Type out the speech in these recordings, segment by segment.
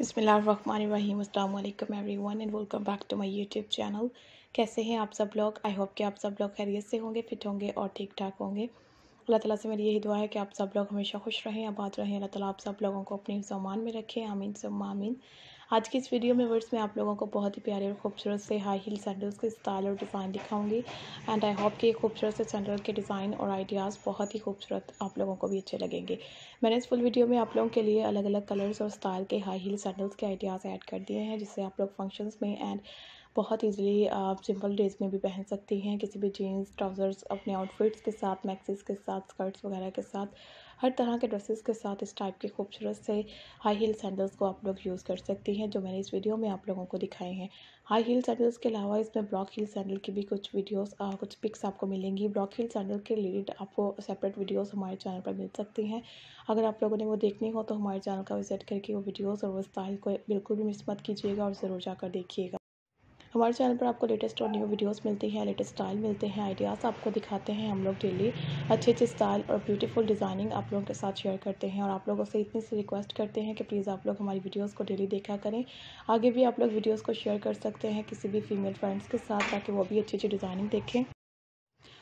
बसमीम everyone and welcome back to my YouTube channel कैसे हैं आप सब लोग आई होप कि आप सब लोग खैरियत से होंगे फिट होंगे और ठीक ठाक होंगे अल्लाह ताला से मेरी यही दुआ है कि आप सब लोग हमेशा खुश रहें आबाद रहें अल्लाह ताला आप सब लोगों को अपने सामान में रखें आमीन सुम्मा आमीन आज की इस वीडियो में वर्ड्स में आप लोगों को बहुत ही प्यारे और खूबसूरत से हाई हील सैंडल्स के स्टाइल और डिज़ाइन दिखाऊंगी एंड आई होप कि ये खूबसूरत से सैंडल के डिज़ाइन और आइडियाज़ बहुत ही खूबसूरत आप लोगों को भी अच्छे लगेंगे मैंने इस फुल वीडियो में आप लोगों के लिए अलग अलग कलर्स और स्टाइल के हाई हील सैंडल्स के आइडियाज़ ऐड कर दिए हैं जिससे आप लोग फंक्शंस में एंड बहुत ईजिली आप सिंपल ड्रेस में भी पहन सकती हैं किसी भी जीन्स ट्राउज़र्स अपने आउटफिट्स के साथ मैक्सिस के साथ स्कर्ट्स वगैरह के साथ हर तरह के ड्रेसेस के साथ इस टाइप के खूबसूरत से हाई हील सैंडल्स को आप लोग यूज़ कर सकती हैं जो मैंने इस वीडियो में आप लोगों को दिखाए हैं हाई हील सैंडल्स के अलावा इसमें ब्लॉक हील सैंडल की भी कुछ वीडियोस आ, कुछ पिक्स आपको मिलेंगी ब्लॉक हील सैंडल के रिलेटेड आपको सेपरेट वीडियोस हमारे चैनल पर मिल सकती हैं अगर आप लोगों ने वो देखनी हो तो हमारे चैनल का विजिट करके वो वीडियोज़ और वो स्टाइल को बिल्कुल भी मिस मत कीजिएगा और ज़रूर जाकर देखिएगा हमारे चैनल पर आपको लेटेस्ट और न्यू वीडियोस मिलती हैं लेटेस्ट स्टाइल मिलते हैं आइडियाज़ आपको दिखाते हैं हम लोग डेली अच्छे अच्छे स्टाइल और ब्यूटीफुल डिज़ाइनिंग आप लोगों के साथ शेयर करते हैं और आप लोगों से इतनी सी रिक्वेस्ट करते हैं कि प्लीज़ आप लोग हमारी वीडियोज़ को डेली देखा करें आगे भी आप लोग वीडियोज़ को शेयर कर सकते हैं किसी भी फीमेल फ्रेंड्स के साथ ताकि वो भी अच्छी अच्छी डिज़ाइनिंग देखें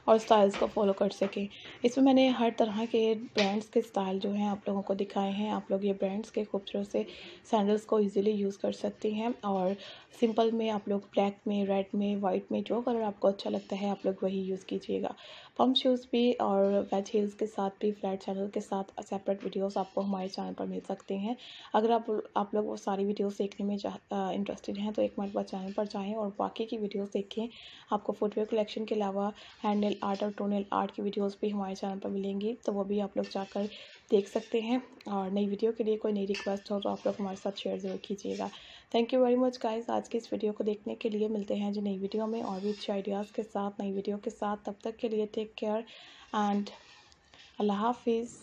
और स्टाइल्स को फॉलो कर सकें इसमें मैंने हर तरह के ब्रांड्स के स्टाइल जो हैं आप लोगों को दिखाए हैं आप लोग ये ब्रांड्स के खूबसूरत से सैंडल्स को ईजिली यूज़ कर सकती हैं और सिंपल में आप लोग ब्लैक में रेड में वाइट में जो कलर आपको अच्छा लगता है आप लोग वही यूज़ कीजिएगा पम्प शूज़ भी और वेज हील्स के साथ भी फ्लैट चैनल के साथ सेपरेट वीडियोस आपको हमारे चैनल पर मिल सकते हैं अगर आप आप लोग वो सारी वीडियोस देखने में इंटरेस्टेड हैं तो एक मिनट चैनल पर जाएँ और बाकी की वीडियोज़ देखें आपको फुटवेयर कलेक्शन के अलावा हैंडल आर्ट और टोनल आर्ट की वीडियोस भी हमारे चैनल पर मिलेंगी तो वो भी आप लोग जाकर देख सकते हैं और नई वीडियो के लिए कोई नई रिक्वेस्ट हो तो आप लोग हमारे साथ शेयर ज़रूर कीजिएगा thank you very much guys आज की इस वीडियो को देखने के लिए मिलते हैं जो नई वीडियो में और भी अच्छे आइडियाज़ के साथ नई वीडियो के साथ तब तक के लिए टेक केयर एंड अल्लाह हाफिज़